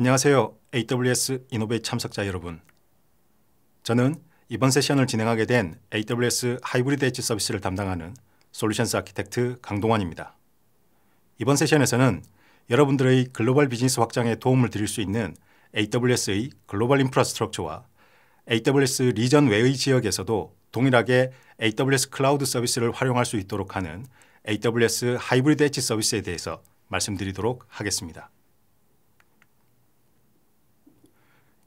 안녕하세요. AWS 이노베이 참석자 여러분. 저는 이번 세션을 진행하게 된 AWS 하이브리드 엣지 서비스를 담당하는 솔루션스 아키텍트 강동환입니다. 이번 세션에서는 여러분들의 글로벌 비즈니스 확장에 도움을 드릴 수 있는 AWS의 글로벌 인프라스트럭처와 AWS 리전 외의 지역에서도 동일하게 AWS 클라우드 서비스를 활용할 수 있도록 하는 AWS 하이브리드 엣지 서비스에 대해서 말씀드리도록 하겠습니다.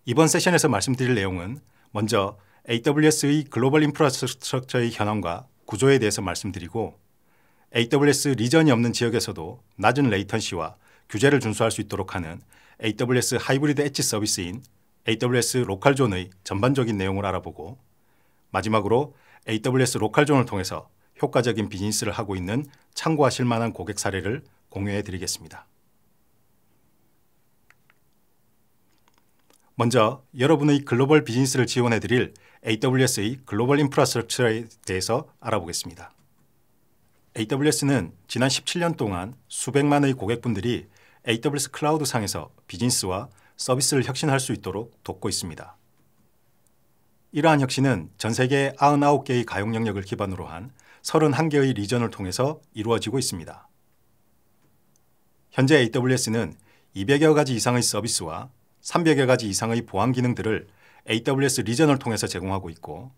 이번 세션에서 말씀드릴 내용은 먼저 AWS의 글로벌 인프라스트럭처의 현황과 구조에 대해서 말씀드리고 AWS 리전이 없는 지역에서도 낮은 레이턴시와 규제를 준수할 수 있도록 하는 AWS 하이브리드 엣지 서비스인 AWS 로컬존의 전반적인 내용을 알아보고 마지막으로 AWS 로컬존을 통해서 효과적인 비즈니스를 하고 있는 참고하실 만한 고객 사례를 공유해 드리겠습니다. 먼저 여러분의 글로벌 비즈니스를 지원해드릴 AWS의 글로벌 인프라스트럭처에 대해서 알아보겠습니다. AWS는 지난 17년 동안 수백만의 고객분들이 AWS 클라우드 상에서 비즈니스와 서비스를 혁신할 수 있도록 돕고 있습니다. 이러한 혁신은 전 세계 99개의 가용 영역을 기반으로 한 31개의 리전을 통해서 이루어지고 있습니다. 현재 AWS는 200여 가지 이상의 서비스와 300여 가지 이상의 보안 기능들을 AWS 리전을 통해서 제공하고 있고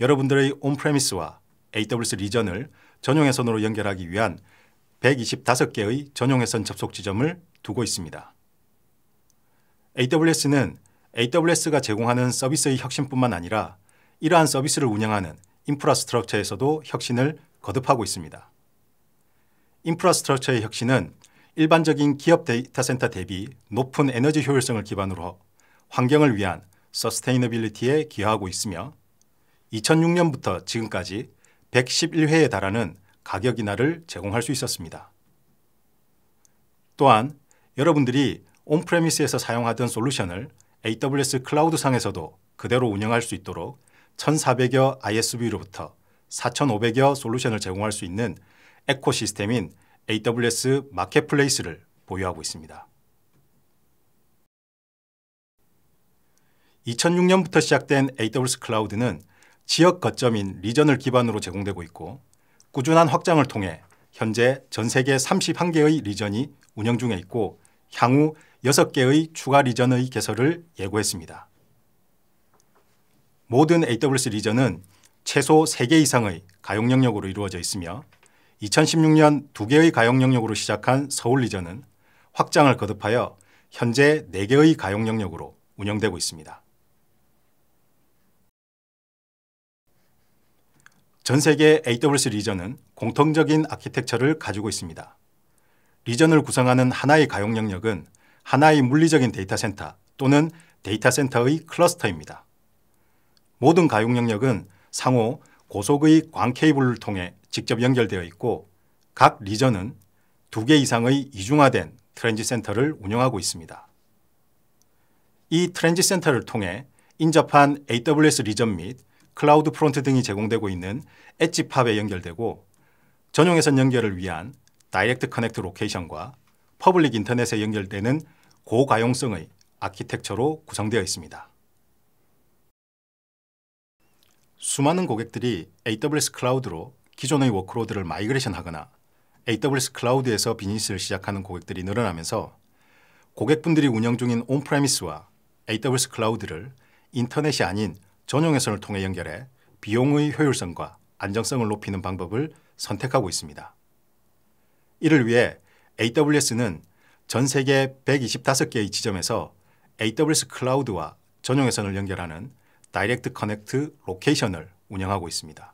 여러분들의 온프레미스와 AWS 리전을 전용회선으로 연결하기 위한 125개의 전용회선 접속 지점을 두고 있습니다. AWS는 AWS가 제공하는 서비스의 혁신뿐만 아니라 이러한 서비스를 운영하는 인프라스트럭처에서도 혁신을 거듭하고 있습니다. 인프라스트럭처의 혁신은 일반적인 기업 데이터 센터 대비 높은 에너지 효율성을 기반으로 환경을 위한 서스테이너빌리티에 기여하고 있으며 2006년부터 지금까지 111회에 달하는 가격 인하를 제공할 수 있었습니다. 또한 여러분들이 온프레미스에서 사용하던 솔루션을 AWS 클라우드 상에서도 그대로 운영할 수 있도록 1,400여 ISV로부터 4,500여 솔루션을 제공할 수 있는 에코시스템인 AWS 마켓플레이스를 보유하고 있습니다. 2006년부터 시작된 AWS 클라우드는 지역 거점인 리전을 기반으로 제공되고 있고 꾸준한 확장을 통해 현재 전 세계 31개의 리전이 운영 중에 있고 향후 6개의 추가 리전의 개설을 예고했습니다. 모든 AWS 리전은 최소 3개 이상의 가용 영역으로 이루어져 있으며 2016년 두 개의 가용 영역으로 시작한 서울 리전은 확장을 거듭하여 현재 4개의 가용 영역으로 운영되고 있습니다. 전 세계 AWS 리전은 공통적인 아키텍처를 가지고 있습니다. 리전을 구성하는 하나의 가용 영역은 하나의 물리적인 데이터 센터 또는 데이터 센터의 클러스터입니다. 모든 가용 영역은 상호 고속의 광 케이블을 통해 직접 연결되어 있고 각 리전은 두 개 이상의 이중화된 트렌지 센터를 운영하고 있습니다. 이 트렌지 센터를 통해 인접한 AWS 리전 및 클라우드 프론트 등이 제공되고 있는 엣지팝에 연결되고 전용회선 연결을 위한 다이렉트 커넥트 로케이션과 퍼블릭 인터넷에 연결되는 고가용성의 아키텍처로 구성되어 있습니다. 수많은 고객들이 AWS 클라우드로 기존의 워크로드를 마이그레이션 하거나 AWS 클라우드에서 비즈니스를 시작하는 고객들이 늘어나면서 고객분들이 운영 중인 온프레미스와 AWS 클라우드를 인터넷이 아닌 전용회선을 통해 연결해 비용의 효율성과 안정성을 높이는 방법을 선택하고 있습니다. 이를 위해 AWS는 전 세계 125개의 지점에서 AWS 클라우드와 전용회선을 연결하는 다이렉트 커넥트 로케이션을 운영하고 있습니다.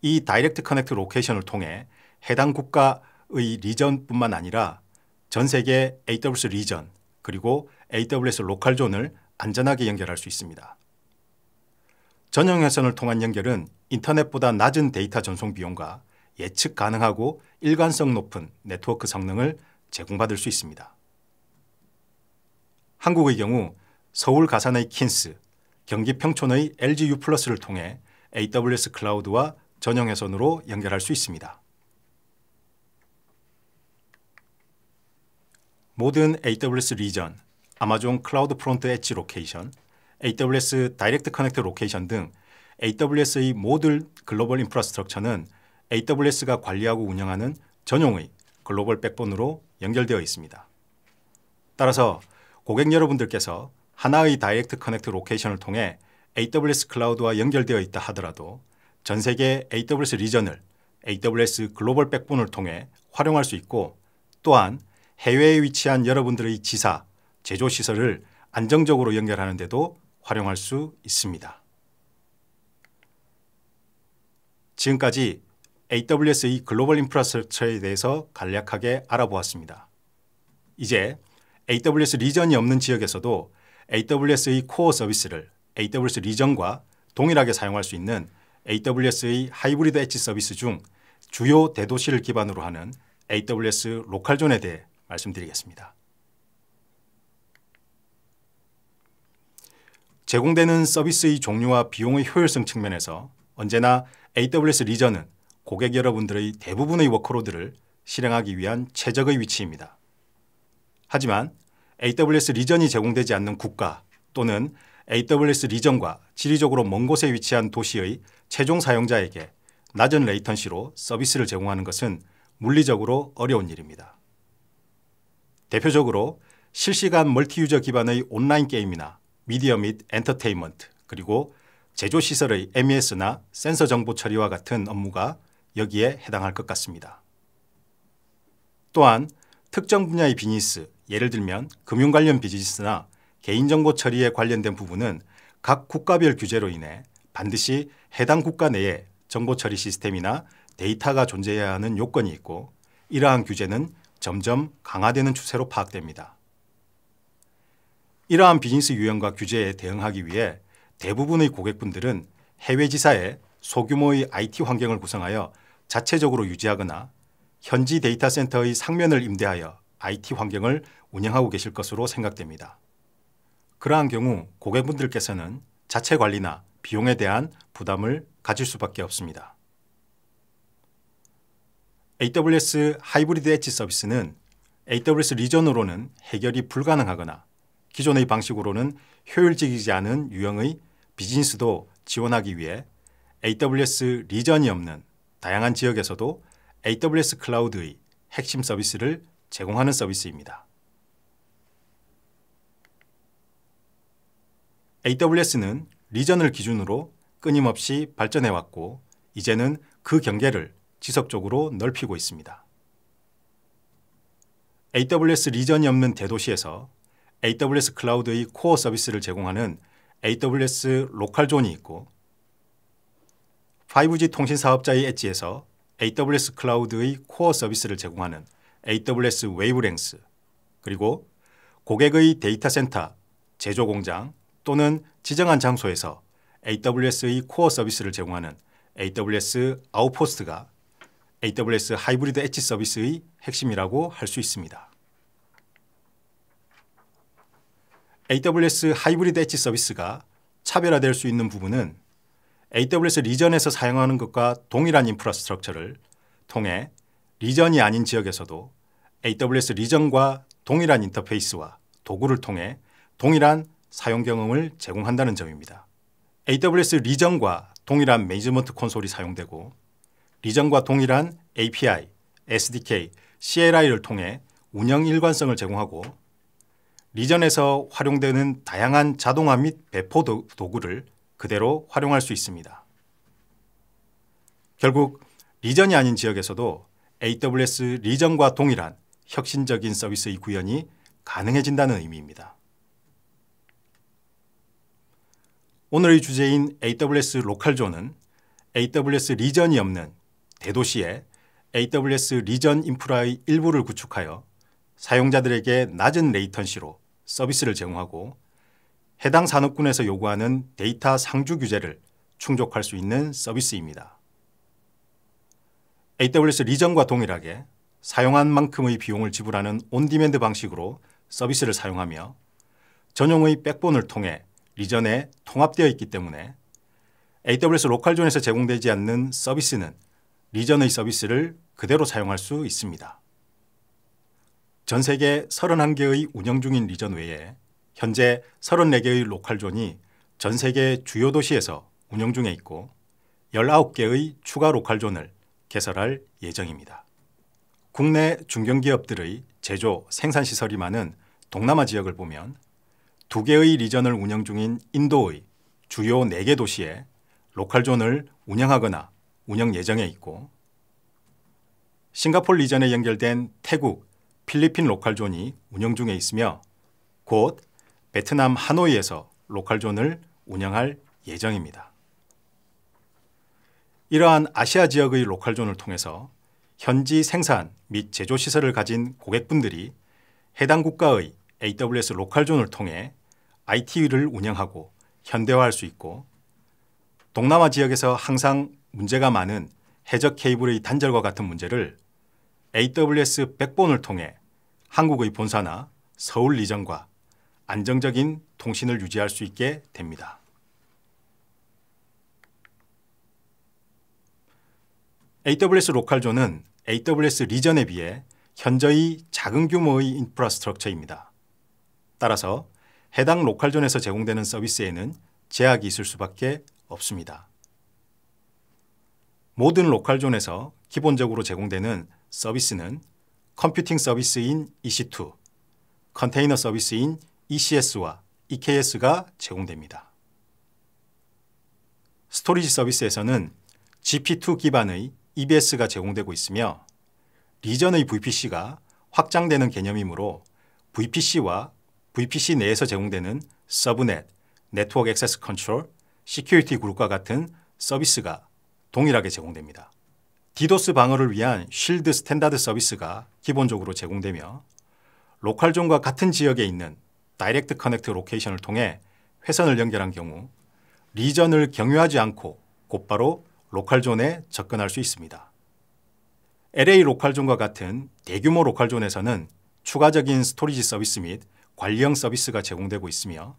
이 다이렉트 커넥트 로케이션을 통해 해당 국가의 리전뿐만 아니라 전 세계 AWS 리전 그리고 AWS 로컬 존을 안전하게 연결할 수 있습니다. 전용 회선을 통한 연결은 인터넷보다 낮은 데이터 전송 비용과 예측 가능하고 일관성 높은 네트워크 성능을 제공받을 수 있습니다. 한국의 경우 서울 가산의 킨스, 경기 평촌의 LG U+를 통해 AWS 클라우드와 전용회선으로 연결할 수 있습니다. 모든 AWS 리전, 아마존 클라우드 프론트 엣지 로케이션, AWS 다이렉트 커넥트 로케이션 등 AWS의 모든 글로벌 인프라스트럭처는 AWS가 관리하고 운영하는 전용의 글로벌 백본으로 연결되어 있습니다. 따라서 고객 여러분들께서 하나의 다이렉트 커넥트 로케이션을 통해 AWS 클라우드와 연결되어 있다 하더라도 전 세계 AWS 리전을 AWS 글로벌 백본을 통해 활용할 수 있고 또한 해외에 위치한 여러분들의 지사, 제조시설을 안정적으로 연결하는 데도 활용할 수 있습니다. 지금까지 AWS의 글로벌 인프라스트럭처에 대해서 간략하게 알아보았습니다. 이제 AWS 리전이 없는 지역에서도 AWS의 코어 서비스를 AWS 리전과 동일하게 사용할 수 있는 AWS의 하이브리드 엣지 서비스 중 주요 대도시를 기반으로 하는 AWS 로컬존에 대해 말씀드리겠습니다. 제공되는 서비스의 종류와 비용의 효율성 측면에서 언제나 AWS 리전은 고객 여러분들의 대부분의 워크로드를 실행하기 위한 최적의 위치입니다. 하지만 AWS 리전이 제공되지 않는 국가 또는 AWS 리전과 지리적으로 먼 곳에 위치한 도시의 최종 사용자에게 낮은 레이턴시로 서비스를 제공하는 것은 물리적으로 어려운 일입니다. 대표적으로 실시간 멀티유저 기반의 온라인 게임이나 미디어 및 엔터테인먼트 그리고 제조시설의 MES나 센서 정보 처리와 같은 업무가 여기에 해당할 것 같습니다. 또한 특정 분야의 비즈니스, 예를 들면 금융 관련 비즈니스나 개인정보 처리에 관련된 부분은 각 국가별 규제로 인해 반드시 해당 국가 내에 정보 처리 시스템이나 데이터가 존재해야 하는 요건이 있고 이러한 규제는 점점 강화되는 추세로 파악됩니다. 이러한 비즈니스 유형과 규제에 대응하기 위해 대부분의 고객분들은 해외 지사에 소규모의 IT 환경을 구성하여 자체적으로 유지하거나 현지 데이터 센터의 상면을 임대하여 IT 환경을 운영하고 계실 것으로 생각됩니다. 그러한 경우 고객분들께서는 자체 관리나 비용에 대한 부담을 가질 수밖에 없습니다. AWS 하이브리드 엣지 서비스는 AWS 리전으로는 해결이 불가능하거나 기존의 방식으로는 효율적이지 않은 유형의 비즈니스도 지원하기 위해 AWS 리전이 없는 다양한 지역에서도 AWS 클라우드의 핵심 서비스를 제공하는 서비스입니다. AWS는 리전을 기준으로 끊임없이 발전해왔고 이제는 그 경계를 지속적으로 넓히고 있습니다. AWS 리전이 없는 대도시에서 AWS 클라우드의 코어 서비스를 제공하는 AWS 로컬존이 있고 5G 통신 사업자의 엣지에서 AWS 클라우드의 코어 서비스를 제공하는 AWS 웨이브랭스 그리고 고객의 데이터 센터, 제조 공장, 또는 지정한 장소에서 AWS의 코어 서비스를 제공하는 AWS 아웃포스트가 AWS 하이브리드 엣지 서비스의 핵심이라고 할 수 있습니다. AWS 하이브리드 엣지 서비스가 차별화될 수 있는 부분은 AWS 리전에서 사용하는 것과 동일한 인프라스트럭처를 통해 리전이 아닌 지역에서도 AWS 리전과 동일한 인터페이스와 도구를 통해 동일한 사용 경험을 제공한다는 점입니다. AWS 리전과 동일한 매니지먼트 콘솔이 사용되고 리전과 동일한 API, SDK, CLI를 통해 운영 일관성을 제공하고 리전에서 활용되는 다양한 자동화 및 배포 도구를 그대로 활용할 수 있습니다. 결국 리전이 아닌 지역에서도 AWS 리전과 동일한 혁신적인 서비스의 구현이 가능해진다는 의미입니다. 오늘의 주제인 AWS 로컬존은 AWS 리전이 없는 대도시에 AWS 리전 인프라의 일부를 구축하여 사용자들에게 낮은 레이턴시로 서비스를 제공하고 해당 산업군에서 요구하는 데이터 상주 규제를 충족할 수 있는 서비스입니다. AWS 리전과 동일하게 사용한 만큼의 비용을 지불하는 온디맨드 방식으로 서비스를 사용하며 전용의 백본을 통해 리전에 통합되어 있기 때문에 AWS 로컬존에서 제공되지 않는 서비스는 리전의 서비스를 그대로 사용할 수 있습니다. 전 세계 31개의 운영 중인 리전 외에 현재 34개의 로컬존이 전 세계 주요 도시에서 운영 중에 있고 19개의 추가 로컬존을 개설할 예정입니다. 국내 중견기업들의 제조, 생산시설이 많은 동남아 지역을 보면 두 개의 리전을 운영 중인 인도의 주요 4개 도시에 로컬존을 운영하거나 운영 예정에 있고 싱가폴 리전에 연결된 태국, 필리핀 로컬존이 운영 중에 있으며 곧 베트남 하노이에서 로컬존을 운영할 예정입니다. 이러한 아시아 지역의 로컬존을 통해서 현지 생산 및 제조 시설을 가진 고객분들이 해당 국가의 AWS 로컬존을 통해 IT를 운영하고 현대화할 수 있고 동남아 지역에서 항상 문제가 많은 해적 케이블의 단절과 같은 문제를 AWS 백본을 통해 한국의 본사나 서울 리전과 안정적인 통신을 유지할 수 있게 됩니다. AWS 로컬존은 AWS 리전에 비해 현저히 작은 규모의 인프라스트럭처입니다. 따라서 해당 로컬존에서 제공되는 서비스에는 제약이 있을 수밖에 없습니다. 모든 로컬존에서 기본적으로 제공되는 서비스는 컴퓨팅 서비스인 EC2, 컨테이너 서비스인 ECS와 EKS가 제공됩니다. 스토리지 서비스에서는 GP2 기반의 EBS가 제공되고 있으며 리전의 VPC가 확장되는 개념이므로 VPC와 VPC 내에서 제공되는 서브넷, 네트워크 액세스 컨트롤, 시큐리티 그룹과 같은 서비스가 동일하게 제공됩니다. 디도스 방어를 위한 쉴드 스탠다드 서비스가 기본적으로 제공되며 로컬존과 같은 지역에 있는 다이렉트 커넥트 로케이션을 통해 회선을 연결한 경우 리전을 경유하지 않고 곧바로 로컬존에 접근할 수 있습니다. LA 로컬존과 같은 대규모 로컬존에서는 추가적인 스토리지 서비스 및 관리형 서비스가 제공되고 있으며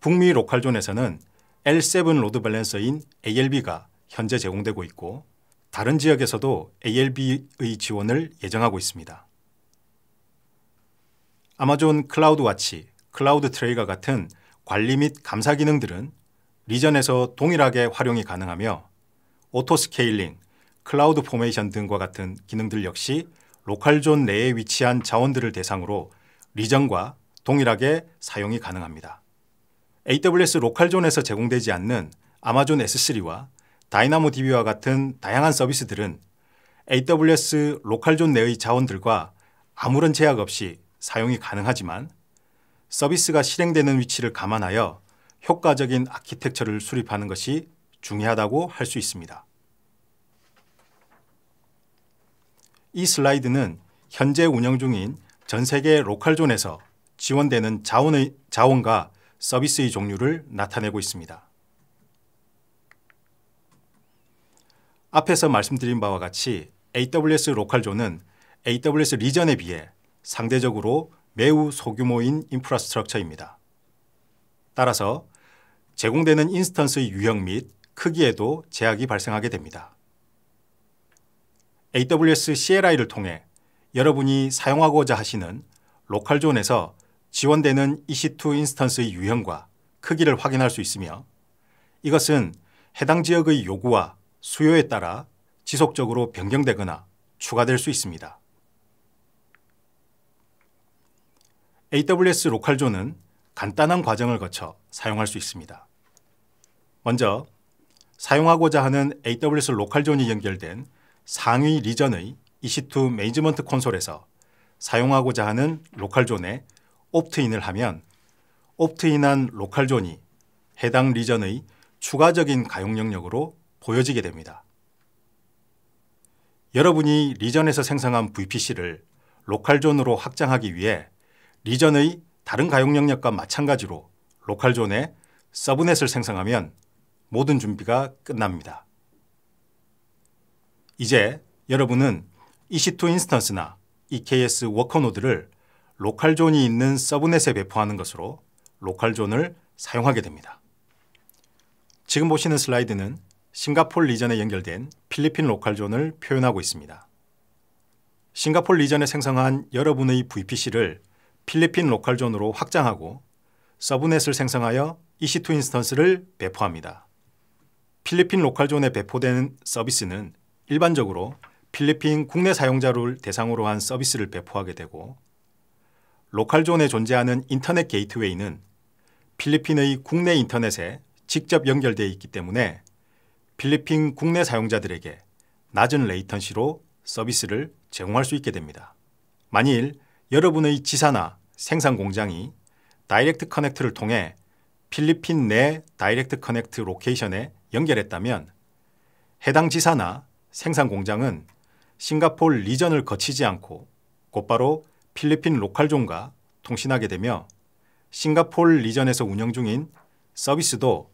북미 로컬존에서는 L7 로드 밸런서인 ALB가 현재 제공되고 있고 다른 지역에서도 ALB의 지원을 예정하고 있습니다. 아마존 클라우드 와치, 클라우드 트레이가 같은 관리 및 감사 기능들은 리전에서 동일하게 활용이 가능하며 오토 스케일링, 클라우드 포메이션 등과 같은 기능들 역시 로컬존 내에 위치한 자원들을 대상으로 리전과 동일하게 사용이 가능합니다. AWS 로컬존에서 제공되지 않는 아마존 S3와 다이나모DB와 같은 다양한 서비스들은 AWS 로컬존 내의 자원들과 아무런 제약 없이 사용이 가능하지만 서비스가 실행되는 위치를 감안하여 효과적인 아키텍처를 수립하는 것이 중요하다고 할 수 있습니다. 이 슬라이드는 현재 운영 중인 전 세계 로컬존에서 지원되는 자원의, 자원과 서비스의 종류를 나타내고 있습니다. 앞에서 말씀드린 바와 같이 AWS 로컬존은 AWS 리전에 비해 상대적으로 매우 소규모인 인프라스트럭처입니다. 따라서 제공되는 인스턴스의 유형 및 크기에도 제약이 발생하게 됩니다. AWS CLI를 통해 여러분이 사용하고자 하시는 로컬존에서 지원되는 EC2 인스턴스의 유형과 크기를 확인할 수 있으며 이것은 해당 지역의 요구와 수요에 따라 지속적으로 변경되거나 추가될 수 있습니다. AWS 로컬존은 간단한 과정을 거쳐 사용할 수 있습니다. 먼저 사용하고자 하는 AWS 로컬존이 연결된 상위 리전의 EC2 매니지먼트 콘솔에서 사용하고자 하는 로컬존에 옵트인을 하면 옵트인한 로컬존이 해당 리전의 추가적인 가용 영역으로 보여지게 됩니다. 여러분이 리전에서 생성한 VPC를 로컬존으로 확장하기 위해 리전의 다른 가용 영역과 마찬가지로 로컬존에 서브넷을 생성하면 모든 준비가 끝납니다. 이제 여러분은 EC2 인스턴스나 EKS 워커노드를 로컬 존이 있는 서브넷에 배포하는 것으로 로컬 존을 사용하게 됩니다. 지금 보시는 슬라이드는 싱가폴 리전에 연결된 필리핀 로컬 존을 표현하고 있습니다. 싱가폴 리전에 생성한 여러분의 VPC를 필리핀 로컬 존으로 확장하고 서브넷을 생성하여 EC2 인스턴스를 배포합니다. 필리핀 로컬 존에 배포된 서비스는 일반적으로 필리핀 국내 사용자를 대상으로 한 서비스를 배포하게 되고 로컬존에 존재하는 인터넷 게이트웨이는 필리핀의 국내 인터넷에 직접 연결되어 있기 때문에 필리핀 국내 사용자들에게 낮은 레이턴시로 서비스를 제공할 수 있게 됩니다. 만일 여러분의 지사나 생산 공장이 다이렉트 커넥트를 통해 필리핀 내 다이렉트 커넥트 로케이션에 연결했다면 해당 지사나 생산 공장은 싱가폴 리전을 거치지 않고 곧바로 필리핀 로컬존과 통신하게 되며 싱가폴 리전에서 운영 중인 서비스도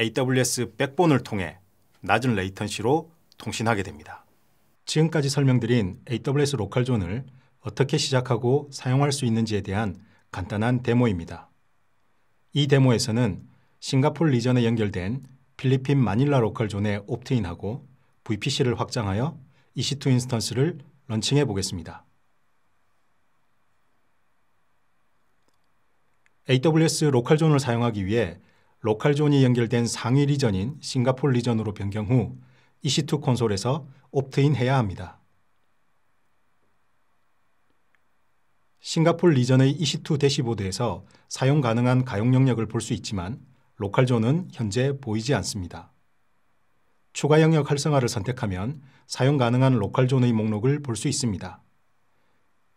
AWS 백본을 통해 낮은 레이턴시로 통신하게 됩니다. 지금까지 설명드린 AWS 로컬존을 어떻게 시작하고 사용할 수 있는지에 대한 간단한 데모입니다. 이 데모에서는 싱가폴 리전에 연결된 필리핀 마닐라 로컬존에 옵트인하고 VPC를 확장하여 EC2 인스턴스를 런칭해 보겠습니다. AWS 로컬존을 사용하기 위해 로컬존이 연결된 상위 리전인 싱가폴 리전으로 변경 후 EC2 콘솔에서 옵트인 해야 합니다. 싱가폴 리전의 EC2 대시보드에서 사용 가능한 가용 영역을 볼 수 있지만 로컬존은 현재 보이지 않습니다. 추가 영역 활성화를 선택하면 사용 가능한 로컬존의 목록을 볼 수 있습니다.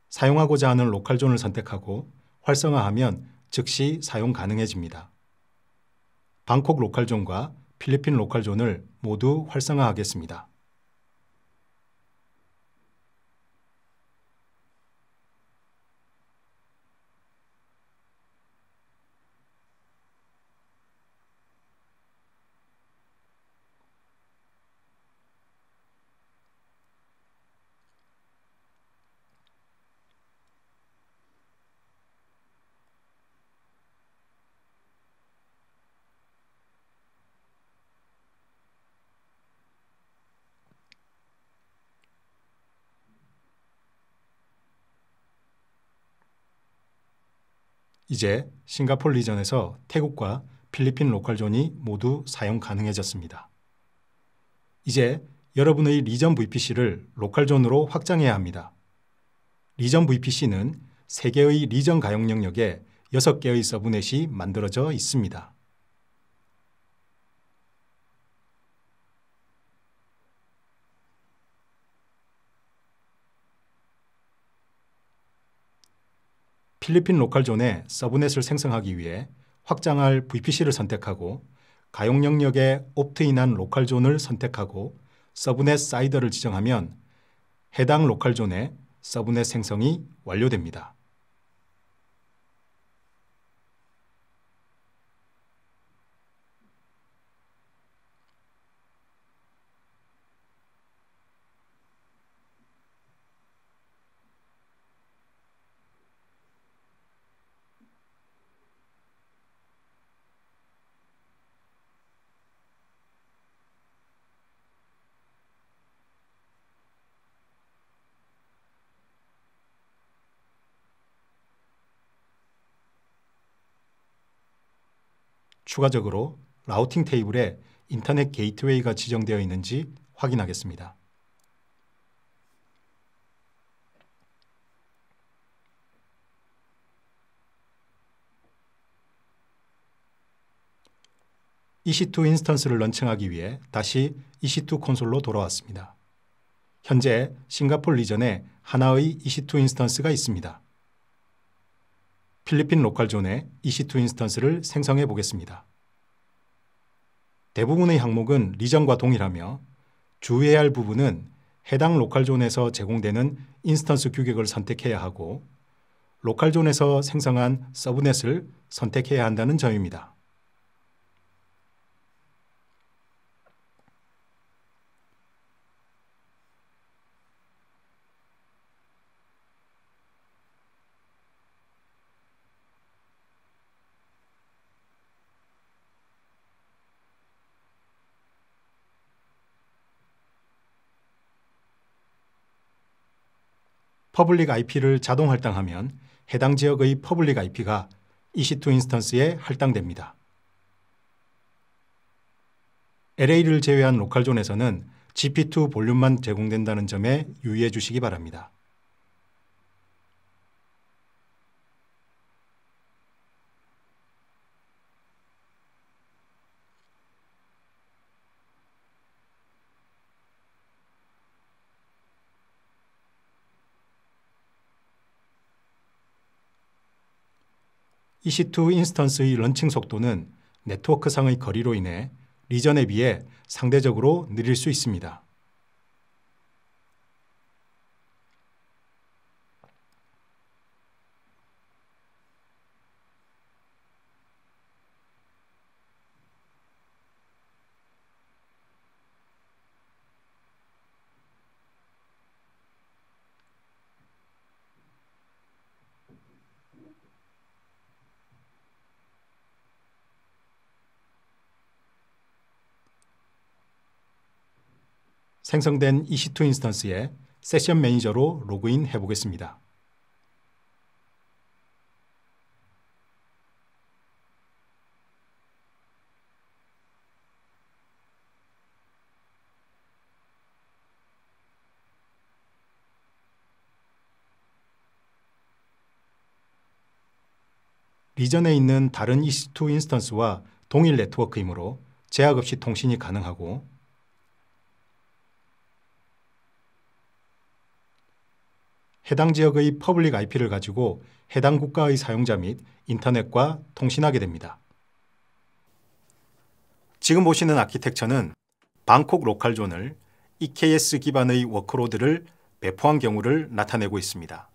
사용하고자 하는 로컬존을 선택하고 활성화하면 즉시 사용 가능해집니다. 방콕 로컬존과 필리핀 로컬존을 모두 활성화하겠습니다. 이제 싱가폴 리전에서 태국과 필리핀 로컬존이 모두 사용 가능해졌습니다. 이제 여러분의 리전 VPC를 로컬존으로 확장해야 합니다. 리전 VPC는 3개의 리전 가용 영역에 6개의 서브넷이 만들어져 있습니다. 필리핀 로컬존에 서브넷을 생성하기 위해 확장할 VPC를 선택하고 가용 영역에 옵트인한 로컬존을 선택하고 서브넷 사이더를 지정하면 해당 로컬존에 서브넷 생성이 완료됩니다. 추가적으로 라우팅 테이블에 인터넷 게이트웨이가 지정되어 있는지 확인하겠습니다. EC2 인스턴스를 런칭하기 위해 다시 EC2 콘솔로 돌아왔습니다. 현재 싱가폴 리전에 하나의 EC2 인스턴스가 있습니다. 필리핀 로컬 존의 EC2 인스턴스를 생성해 보겠습니다. 대부분의 항목은 리전과 동일하며 주의해야 할 부분은 해당 로컬 존에서 제공되는 인스턴스 규격을 선택해야 하고 로컬 존에서 생성한 서브넷을 선택해야 한다는 점입니다. 퍼블릭 IP를 자동 할당하면 해당 지역의 퍼블릭 IP가 EC2 인스턴스에 할당됩니다. LA를 제외한 로컬존에서는 GP2 볼륨만 제공된다는 점에 유의해 주시기 바랍니다. EC2 인스턴스의 런칭 속도는 네트워크상의 거리로 인해 리전에 비해 상대적으로 느릴 수 있습니다. 생성된 EC2 인스턴스에 세션 매니저로 로그인 해보겠습니다. 리전에 있는 다른 EC2 인스턴스와 동일 네트워크이므로 제약 없이 통신이 가능하고 해당 지역의 퍼블릭 IP를 가지고 해당 국가의 사용자 및 인터넷과 통신하게 됩니다. 지금 보시는 아키텍처는 방콕 로컬존을 EKS 기반의 워크로드를 배포한 경우를 나타내고 있습니다.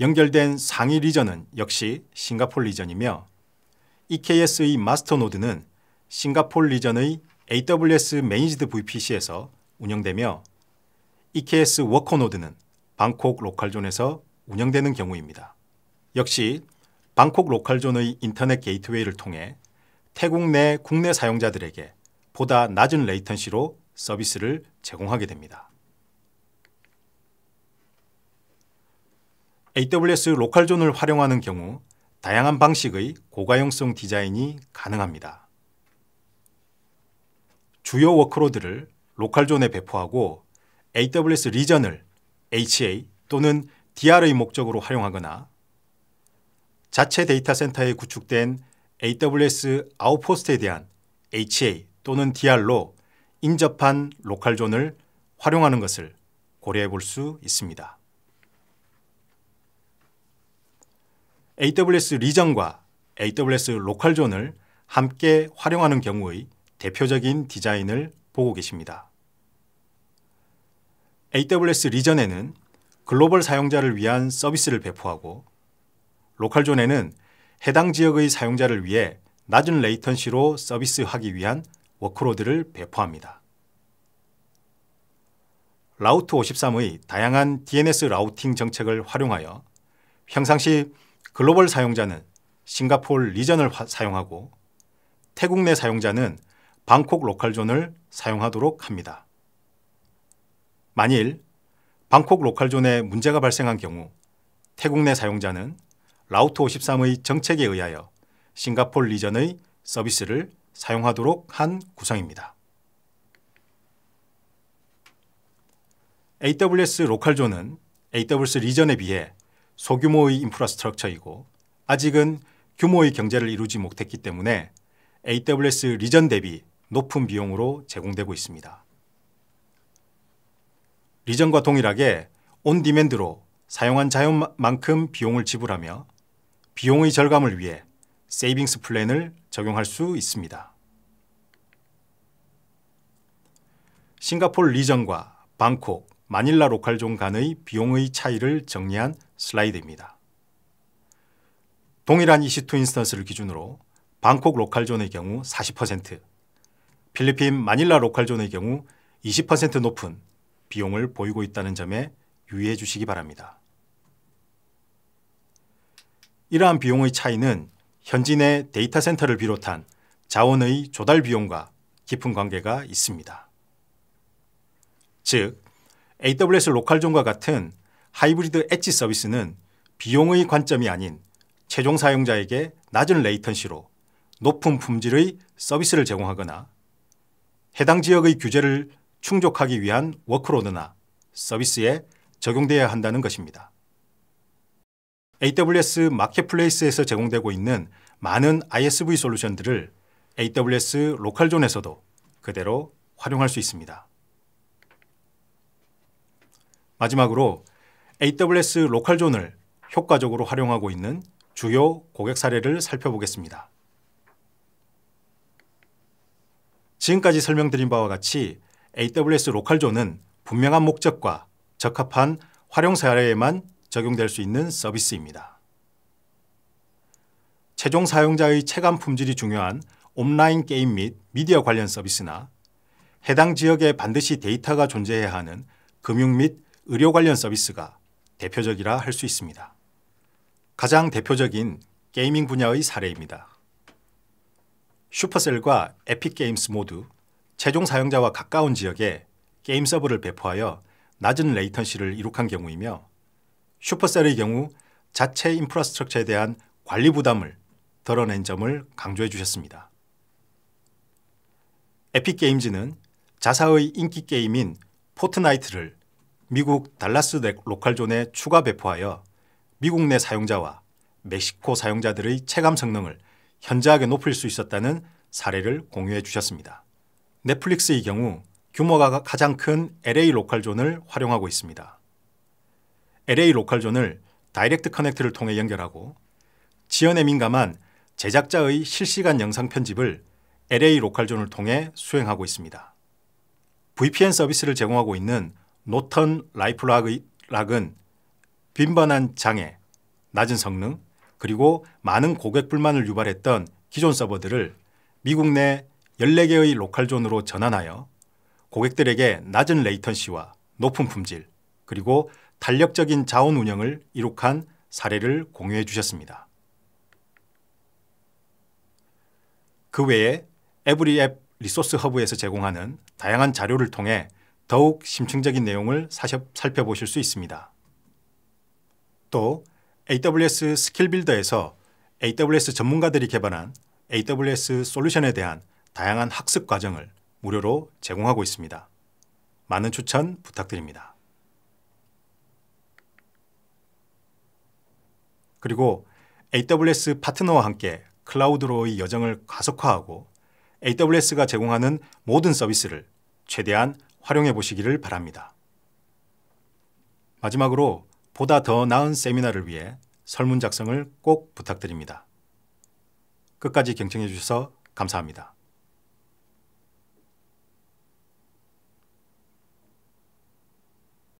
연결된 상위 리전은 역시 싱가폴 리전이며 EKS의 마스터 노드는 싱가폴 리전의 AWS 매니지드 VPC에서 운영되며 EKS 워커 노드는 방콕 로컬존에서 운영되는 경우입니다. 역시 방콕 로컬존의 인터넷 게이트웨이를 통해 태국 내 국내 사용자들에게 보다 낮은 레이턴시로 서비스를 제공하게 됩니다. AWS 로컬존을 활용하는 경우 다양한 방식의 고가용성 디자인이 가능합니다. 주요 워크로드를 로컬존에 배포하고 AWS 리전을 HA 또는 DR의 목적으로 활용하거나 자체 데이터 센터에 구축된 AWS 아웃포스트에 대한 HA 또는 DR로 인접한 로컬 존을 활용하는 것을 고려해 볼 수 있습니다. AWS 리전과 AWS 로컬 존을 함께 활용하는 경우의 대표적인 디자인을 보고 계십니다. AWS 리전에는 글로벌 사용자를 위한 서비스를 배포하고 로컬존에는 해당 지역의 사용자를 위해 낮은 레이턴시로 서비스하기 위한 워크로드를 배포합니다. 라우트 53의 다양한 DNS 라우팅 정책을 활용하여 평상시 글로벌 사용자는 싱가폴 리전을 화, 사용하고 태국 내 사용자는 방콕 로컬존을 사용하도록 합니다. 만일 방콕 로컬존에 문제가 발생한 경우 태국 내 사용자는 라우트 53의 정책에 의하여 싱가폴 리전의 서비스를 사용하도록 한 구성입니다. AWS 로컬존은 AWS 리전에 비해 소규모의 인프라스트럭처이고 아직은 규모의 경제를 이루지 못했기 때문에 AWS 리전 대비 높은 비용으로 제공되고 있습니다. 리전과 동일하게 온디맨드로 사용한 자연만큼 비용을 지불하며 비용의 절감을 위해 세이빙스 플랜을 적용할 수 있습니다. 싱가폴 리전과 방콕, 마닐라 로컬존 간의 비용의 차이를 정리한 슬라이드입니다. 동일한 EC2 인스턴스를 기준으로 방콕 로컬존의 경우 40%, 필리핀 마닐라 로컬존의 경우 20% 높은 비용을 보이고 있다는 점에 유의해 주시기 바랍니다. 이러한 비용의 차이는 현진의 데이터 센터를 비롯한 자원의 조달 비용과 깊은 관계가 있습니다. 즉, AWS 로컬존과 같은 하이브리드 엣지 서비스는 비용의 관점이 아닌 최종 사용자에게 낮은 레이턴시로 높은 품질의 서비스를 제공하거나 해당 지역의 규제를 충족하기 위한 워크로드나 서비스에 적용돼야 한다는 것입니다. AWS 마켓플레이스에서 제공되고 있는 많은 ISV 솔루션들을 AWS 로컬존에서도 그대로 활용할 수 있습니다. 마지막으로 AWS 로컬존을 효과적으로 활용하고 있는 주요 고객 사례를 살펴보겠습니다. 지금까지 설명드린 바와 같이 AWS 로컬존은 분명한 목적과 적합한 활용 사례에만 적용될 수 있는 서비스입니다. 최종 사용자의 체감 품질이 중요한 온라인 게임 및 미디어 관련 서비스나 해당 지역에 반드시 데이터가 존재해야 하는 금융 및 의료 관련 서비스가 대표적이라 할 수 있습니다. 가장 대표적인 게이밍 분야의 사례입니다. 슈퍼셀과 에픽게임스 모두 최종 사용자와 가까운 지역에 게임 서버를 배포하여 낮은 레이턴시를 이룩한 경우이며 슈퍼셀의 경우 자체 인프라스트럭처에 대한 관리 부담을 덜어낸 점을 강조해 주셨습니다. 에픽게임즈는 자사의 인기 게임인 포트나이트를 미국 달라스 로컬존에 추가 배포하여 미국 내 사용자와 멕시코 사용자들의 체감 성능을 현저하게 높일 수 있었다는 사례를 공유해 주셨습니다. 넷플릭스의 경우 규모가 가장 큰 LA 로컬존을 활용하고 있습니다. LA 로컬존을 다이렉트 커넥트를 통해 연결하고 지연에 민감한 제작자의 실시간 영상 편집을 LA 로컬존을 통해 수행하고 있습니다. VPN 서비스를 제공하고 있는 노턴 라이프락의 락은 빈번한 장애, 낮은 성능, 그리고 많은 고객 불만을 유발했던 기존 서버들을 미국 내 14개의 로컬존으로 전환하여 고객들에게 낮은 레이턴시와 높은 품질 그리고 탄력적인 자원 운영을 이룩한 사례를 공유해 주셨습니다. 그 외에 에브리앱 리소스 허브에서 제공하는 다양한 자료를 통해 더욱 심층적인 내용을 살펴보실 수 있습니다. 또 AWS 스킬빌더에서 AWS 전문가들이 개발한 AWS 솔루션에 대한 다양한 학습 과정을 무료로 제공하고 있습니다. 많은 추천 부탁드립니다. 그리고 AWS 파트너와 함께 클라우드로의 여정을 가속화하고 AWS가 제공하는 모든 서비스를 최대한 활용해 보시기를 바랍니다. 마지막으로 보다 더 나은 세미나를 위해 설문 작성을 꼭 부탁드립니다. 끝까지 경청해 주셔서 감사합니다.